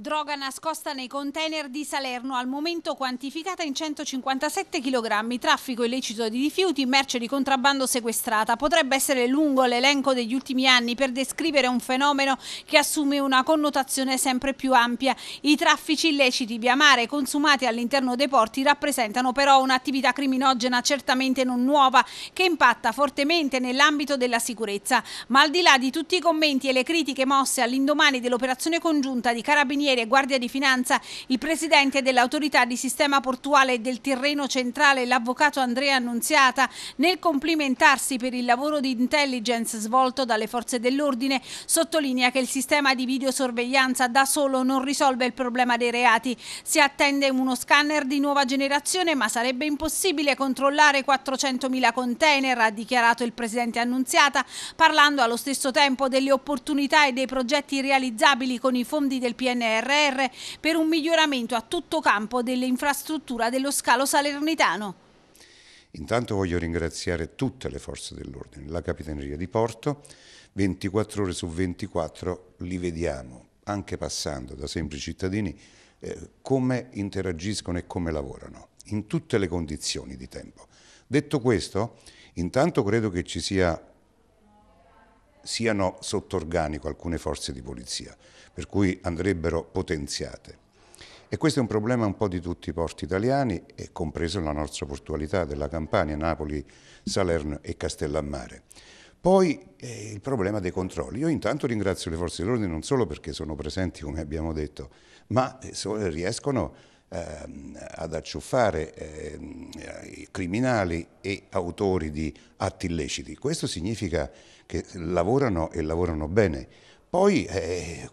Droga nascosta nei container di Salerno, al momento quantificata in 157 kg, traffico illecito di rifiuti, merce di contrabbando sequestrata. Potrebbe essere lungo l'elenco degli ultimi anni per descrivere un fenomeno che assume una connotazione sempre più ampia. I traffici illeciti via mare consumati all'interno dei porti rappresentano però un'attività criminogena certamente non nuova che impatta fortemente nell'ambito della sicurezza. Ma al di là di tutti i commenti e le critiche mosse all'indomani dell'operazione congiunta di Carabinieri Carabinieri e Guardia di Finanza, il presidente dell'autorità di sistema portuale del Tirreno Centrale, l'avvocato Andrea Annunziata, nel complimentarsi per il lavoro di intelligence svolto dalle forze dell'ordine, sottolinea che il sistema di videosorveglianza da solo non risolve il problema dei reati. Si attende uno scanner di nuova generazione, ma sarebbe impossibile controllare 400.000 container, ha dichiarato il presidente Annunziata, parlando allo stesso tempo delle opportunità e dei progetti realizzabili con i fondi del PNR. PNRR per un miglioramento a tutto campo dell'infrastruttura dello scalo salernitano. Intanto voglio ringraziare tutte le forze dell'ordine, la Capitaneria di Porto, 24 ore su 24 li vediamo, anche passando da semplici cittadini, eh, come interagiscono e come lavorano, in tutte le condizioni di tempo. Detto questo, intanto credo che ci sia siano sotto organico alcune forze di polizia, per cui andrebbero potenziate. E questo è un problema un po' di tutti i porti italiani, e compreso la nostra portualità della Campania, Napoli, Salerno e Castellammare. Poi eh, il problema dei controlli. Io intanto ringrazio le forze dell'ordine non solo perché sono presenti, come abbiamo detto, ma eh, so, riescono ehm, ad acciuffare ehm, criminali e autori di atti illeciti. Questo significa che lavorano e lavorano bene. Poi eh,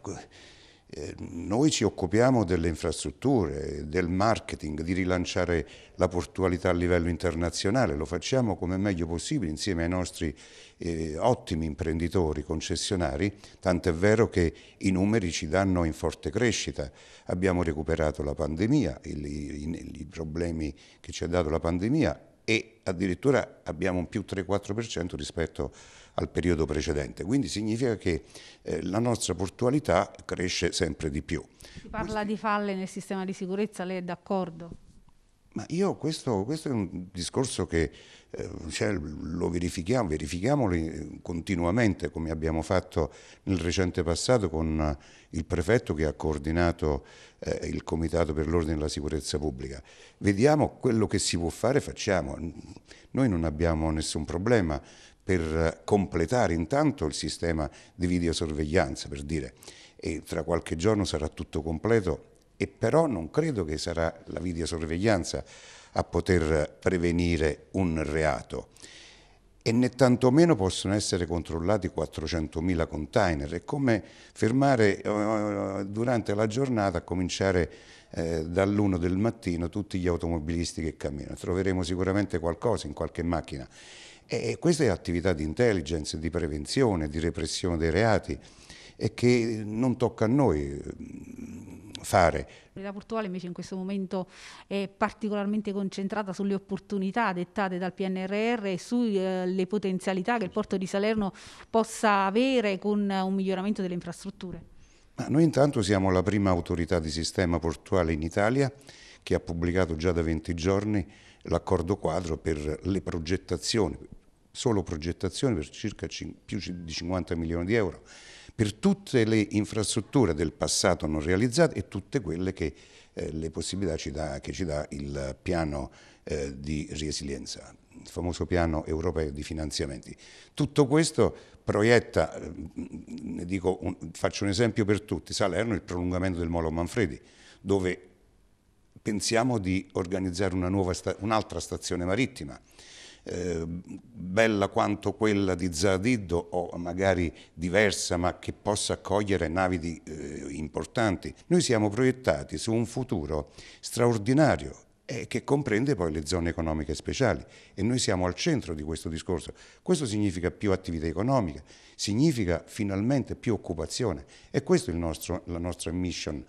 eh, noi ci occupiamo delle infrastrutture, del marketing, di rilanciare la portualità a livello internazionale, lo facciamo come meglio possibile insieme ai nostri eh, ottimi imprenditori, concessionari, tant'è vero che i numeri ci danno in forte crescita. Abbiamo recuperato la pandemia, i problemi che ci ha dato la pandemia, e addirittura abbiamo un più 3-4% rispetto al periodo precedente. Quindi significa che eh, la nostra portualità cresce sempre di più. Si parla Questi... di falle nel sistema di sicurezza, lei è d'accordo? Ma io questo, questo, è un discorso che eh, cioè, lo verifichiamo, verifichiamolo eh, continuamente come abbiamo fatto nel recente passato con eh, il prefetto che ha coordinato eh, il Comitato per l'Ordine e la Sicurezza Pubblica. Vediamo quello che si può fare, facciamo. Noi non abbiamo nessun problema per eh, completare intanto il sistema di videosorveglianza, per dire, e tra qualche giorno sarà tutto completo e però non credo che sarà la videosorveglianza a poter prevenire un reato e né tantomeno possono essere controllati 400.000 container. È come fermare eh, eh, durante la giornata, a cominciare eh, dall'1 del mattino, tutti gli automobilisti che camminano. Troveremo sicuramente qualcosa in qualche macchina. E questa è attività di intelligence, di prevenzione, di repressione dei reati e che non tocca a noi fare. La portuale invece in questo momento è particolarmente concentrata sulle opportunità dettate dal PNRR e sulle potenzialità che il porto di Salerno possa avere con un miglioramento delle infrastrutture. Ma noi intanto siamo la prima autorità di sistema portuale in Italia che ha pubblicato già da 20 giorni l'accordo quadro per le progettazioni, solo progettazioni per circa più di 50 milioni di euro per tutte le infrastrutture del passato non realizzate e tutte quelle che eh, le possibilità ci dà, che ci dà il piano eh, di resilienza, il famoso piano europeo di finanziamenti. Tutto questo proietta, mm, dico, un, faccio un esempio per tutti, Salerno, il prolungamento del Molo Manfredi, dove pensiamo di organizzare un'altra un stazione marittima. Eh, bella quanto quella di Zardiddo o magari diversa ma che possa accogliere navi di, eh, importanti. Noi siamo proiettati su un futuro straordinario eh, che comprende poi le zone economiche speciali e noi siamo al centro di questo discorso. Questo significa più attività economica, significa finalmente più occupazione e questa è nostro, la nostra mission